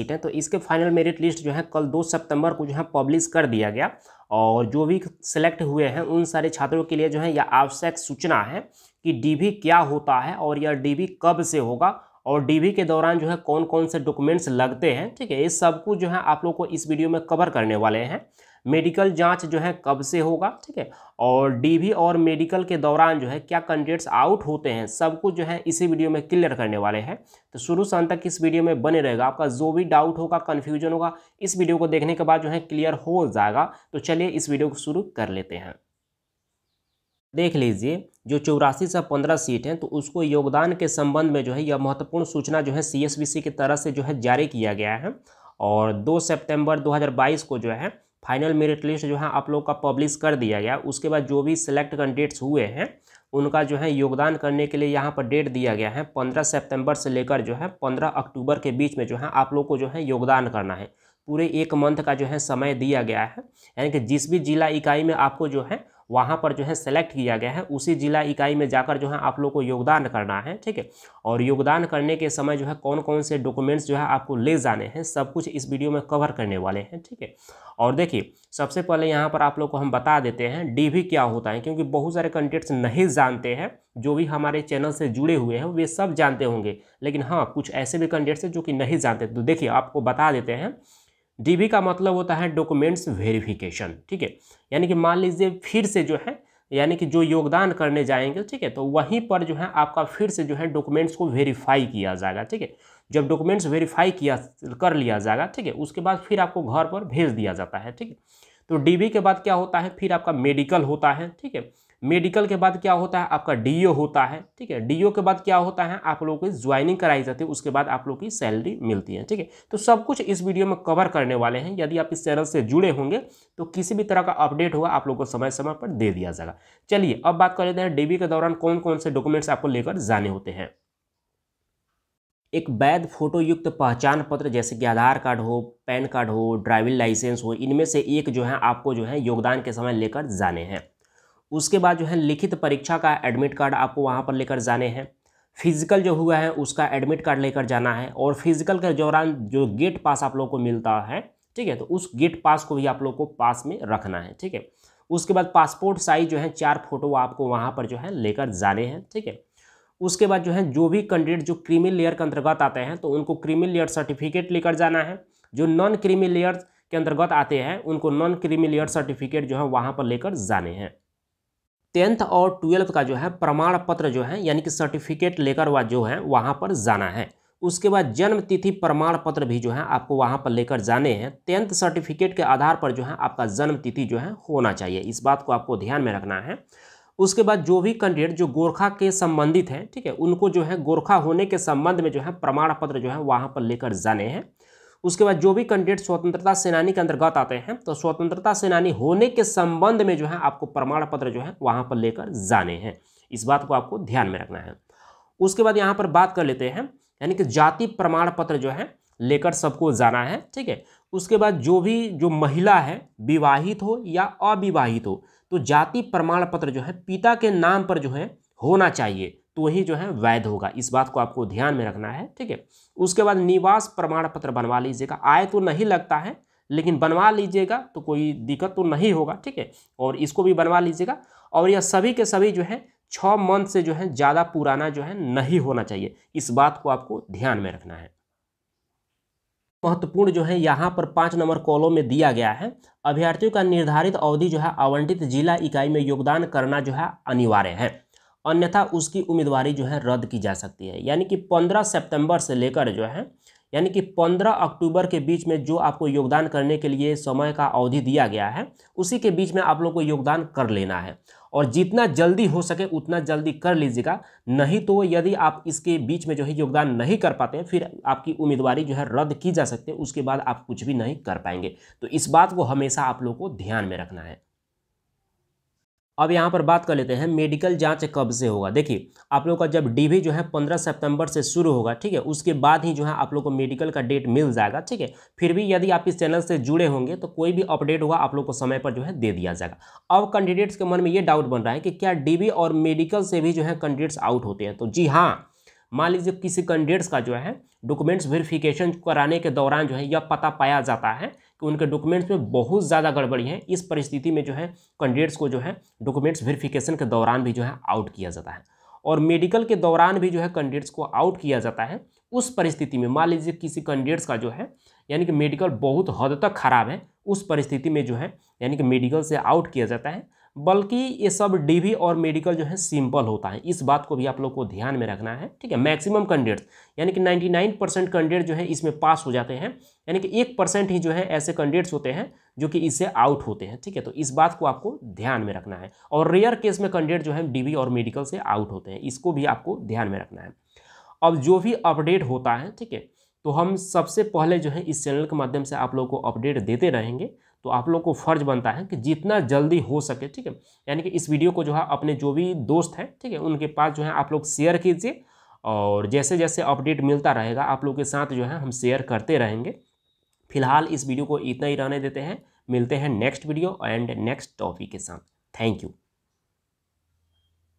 seat है तो इसके फाइनल मेरिट लिस्ट जो है कल दो सितंबर को जो है पब्लिश कर दिया गया और जो भी सिलेक्ट हुए हैं उन सारे छात्रों के लिए जो है यह आवश्यक सूचना है कि डीबी क्या होता है और यह डीबी कब से होगा और डीबी के दौरान जो है कौन कौन से डॉक्यूमेंट्स लगते हैं ठीक है ये सब कुछ जो है आप लोग को इस वीडियो में कवर करने वाले हैं मेडिकल जांच जो है कब से होगा ठीक है और डीवी और मेडिकल के दौरान जो है क्या कैंडिडेट्स आउट होते हैं सब कुछ जो है इसी वीडियो में क्लियर करने वाले हैं तो शुरू से अंत तक इस वीडियो में बने रहेगा आपका जो भी डाउट होगा कन्फ्यूजन होगा इस वीडियो को देखने के बाद जो है क्लियर हो जाएगा तो चलिए इस वीडियो को शुरू कर लेते हैं देख लीजिए जो चौरासी से पंद्रह सीट हैं तो उसको योगदान के संबंध में जो है यह महत्वपूर्ण सूचना जो है सीएसबीसी की तरह से जो है जारी किया गया है और 2 सितंबर 2022 को जो है फाइनल मेरिट लिस्ट जो है आप लोग का पब्लिश कर दिया गया उसके बाद जो भी सिलेक्ट कैंडिडेट्स हुए हैं उनका जो है योगदान करने के लिए यहाँ पर डेट दिया गया है पंद्रह सेप्टेम्बर से लेकर जो है पंद्रह अक्टूबर के बीच में जो है आप लोग को जो है योगदान करना है पूरे एक मंथ का जो है समय दिया गया है यानी कि जिस भी जिला इकाई में आपको जो है वहाँ पर जो है सेलेक्ट किया गया है उसी जिला इकाई में जाकर जो है आप लोग को योगदान करना है ठीक है और योगदान करने के समय जो है कौन कौन से डॉक्यूमेंट्स जो है आपको ले जाने हैं सब कुछ इस वीडियो में कवर करने वाले हैं ठीक है और देखिए सबसे पहले यहाँ पर आप लोग को हम बता देते हैं डी क्या होता है क्योंकि बहुत सारे कंटेंट्स नहीं जानते हैं जो भी हमारे चैनल से जुड़े हुए हैं वे सब जानते होंगे लेकिन हाँ कुछ ऐसे भी कंटेंट्स हैं जो कि नहीं जानते तो देखिए आपको बता देते हैं डीबी का मतलब होता है डॉक्यूमेंट्स वेरिफिकेशन ठीक है यानी कि मान लीजिए फिर से जो है यानी कि जो योगदान करने जाएंगे ठीक है तो वहीं पर जो है आपका फिर से जो है डॉक्यूमेंट्स को वेरीफाई किया जाएगा ठीक है जब डॉक्यूमेंट्स वेरीफाई किया कर लिया जाएगा ठीक है उसके बाद फिर आपको घर पर भेज दिया जाता है ठीक है तो डीबी के बाद क्या होता है फिर आपका मेडिकल होता है ठीक है मेडिकल के बाद क्या होता है आपका डीओ होता है ठीक है डीओ के बाद क्या होता है आप लोगों की ज्वाइनिंग कराई जाती है उसके बाद आप लोग की सैलरी मिलती है ठीक है तो सब कुछ इस वीडियो में कवर करने वाले हैं यदि आप इस चैनल से जुड़े होंगे तो किसी भी तरह का अपडेट होगा आप लोगों को समय समय पर दे दिया जाएगा चलिए अब बात कर लेते हैं डीबी के दौरान कौन कौन से डॉक्यूमेंट्स आपको लेकर जाने होते हैं एक वैध फोटोयुक्त पहचान पत्र जैसे कि आधार कार्ड हो पैन कार्ड हो ड्राइविंग लाइसेंस हो इनमें से एक जो है आपको जो है योगदान के समय लेकर जाने हैं उसके बाद जो है लिखित परीक्षा का एडमिट कार्ड आपको वहाँ पर लेकर जाने हैं फिजिकल जो हुआ है उसका एडमिट कार्ड लेकर जाना है और फिजिकल के दौरान जो गेट पास आप लोग को मिलता है ठीक है तो उस गेट पास को भी आप लोग को पास में रखना है ठीक है उसके बाद पासपोर्ट साइज जो है चार फोटो आपको वहाँ पर जो है लेकर जाने हैं ठीक है उसके बाद जो है जो भी कैंडिडेट जो क्रीमी लेयर के अंतर्गत आते हैं तो उनको क्रीमी लेयर सर्टिफिकेट लेकर जाना है जो नॉन क्रीमी लेयर के अंतर्गत आते हैं उनको नॉन क्रीमी लेयर सर्टिफिकेट जो है वहाँ पर लेकर जाने हैं टेंथ और ट्वेल्थ का जो है प्रमाण पत्र जो है यानी कि सर्टिफिकेट लेकर वह जो है वहाँ पर जाना है उसके बाद जन्म तिथि प्रमाण पत्र भी जो है आपको वहाँ पर लेकर जाने हैं टेंथ सर्टिफिकेट के आधार पर जो है आपका जन्म तिथि जो है होना चाहिए इस बात को आपको ध्यान में रखना है उसके बाद जो भी कैंडिडेट जो गोरखा के संबंधित हैं ठीक है उनको जो है गोरखा होने के संबंध में जो है प्रमाण पत्र जो है वहाँ पर लेकर जाने हैं उसके बाद जो भी कैंडिडेट स्वतंत्रता सेनानी के अंतर्गत आते हैं तो स्वतंत्रता सेनानी होने के संबंध में जो है आपको प्रमाण पत्र जो है वहाँ पर लेकर जाने हैं इस बात को आपको ध्यान में रखना है उसके बाद यहाँ पर बात कर लेते हैं यानी कि जाति प्रमाण पत्र जो है लेकर सबको जाना है ठीक है उसके बाद जो भी जो महिला है विवाहित हो या अविवाहित हो तो जाति प्रमाण पत्र जो है पिता के नाम पर जो है होना चाहिए तो ही जो है वैध होगा इस बात को आपको ध्यान में रखना है ठीक है उसके बाद निवास प्रमाण पत्र बनवा लीजिएगा आय तो नहीं लगता है लेकिन बनवा लीजिएगा तो कोई दिक्कत तो नहीं होगा ठीक है और इसको भी बनवा लीजिएगा और यह सभी के सभी जो है छः मंथ से जो है ज़्यादा पुराना जो है नहीं होना चाहिए इस बात को आपको ध्यान में रखना है महत्वपूर्ण जो है यहाँ पर पाँच नंबर कॉलम में दिया गया है अभ्यर्थियों का निर्धारित अवधि जो है आवंटित जिला इकाई में योगदान करना जो है अनिवार्य है अन्यथा उसकी उम्मीदवारी जो है रद्द की जा सकती है यानी कि पंद्रह सितंबर से लेकर जो है यानी कि 15 अक्टूबर के बीच में जो आपको योगदान करने के लिए समय का अवधि दिया गया है उसी के बीच में आप लोग को योगदान कर लेना है और जितना जल्दी हो सके उतना जल्दी कर लीजिएगा नहीं तो यदि आप इसके बीच में जो है योगदान नहीं कर पाते फिर आपकी उम्मीदवारी जो है रद्द की जा सकती है उसके बाद आप कुछ भी नहीं कर पाएंगे तो इस बात को हमेशा आप लोग को ध्यान में रखना है अब यहाँ पर बात कर लेते हैं मेडिकल जांच कब से होगा देखिए आप लोग का जब डीवी जो है पंद्रह सितंबर से शुरू होगा ठीक है उसके बाद ही जो है आप लोग को मेडिकल का डेट मिल जाएगा ठीक है फिर भी यदि आप इस चैनल से जुड़े होंगे तो कोई भी अपडेट होगा आप लोग को समय पर जो है दे दिया जाएगा अब कैंडिडेट्स के मन में ये डाउट बन रहा है कि क्या डी और मेडिकल से भी जो है कैंडिडेट्स आउट होते हैं तो जी हाँ मान लीजिए किसी कैंडिडेट्स का जो है डॉक्यूमेंट्स वेरिफिकेशन कराने के दौरान जो है यह पता पाया जाता है कि उनके डॉक्यूमेंट्स में बहुत ज़्यादा गड़बड़ी है इस परिस्थिति में जो है कैंडिडेट्स को जो है डॉक्यूमेंट्स वेरिफिकेशन के दौरान भी जो है आउट किया जाता है और मेडिकल के दौरान भी जो है कैंडिडेट्स को आउट किया जाता है उस परिस्थिति में मान लीजिए किसी कैंडिडेट्स का जो है यानी कि मेडिकल बहुत हद तक खराब है उस परिस्थिति में जो है यानी कि मेडिकल से आउट किया जाता है बल्कि ये सब डीवी और मेडिकल जो है सिंपल होता है इस बात को भी आप लोग को ध्यान में रखना है ठीक है मैक्सिमम कैंडिडेट्स यानी कि 99 परसेंट कैंडिडेट जो है इसमें पास हो जाते हैं यानी कि एक परसेंट ही जो है ऐसे कैंडिडेट्स होते हैं जो कि इससे आउट होते हैं ठीक है तो इस बात को आपको ध्यान में रखना है और रेयर केस में कैंडिडेट जो है डी और मेडिकल से आउट होते हैं इसको भी आपको ध्यान में रखना है अब जो भी अपडेट होता है ठीक है तो हम सबसे पहले जो है इस चैनल के माध्यम से आप लोग को अपडेट देते रहेंगे तो आप लोग को फर्ज बनता है कि जितना जल्दी हो सके ठीक है यानी कि इस वीडियो को जो है अपने जो भी दोस्त हैं ठीक है उनके पास जो है आप लोग शेयर कीजिए और जैसे जैसे अपडेट मिलता रहेगा आप लोग के साथ जो है हम शेयर करते रहेंगे फिलहाल इस वीडियो को इतना ही रहने देते हैं मिलते हैं next video and next topic के साथ थैंक यू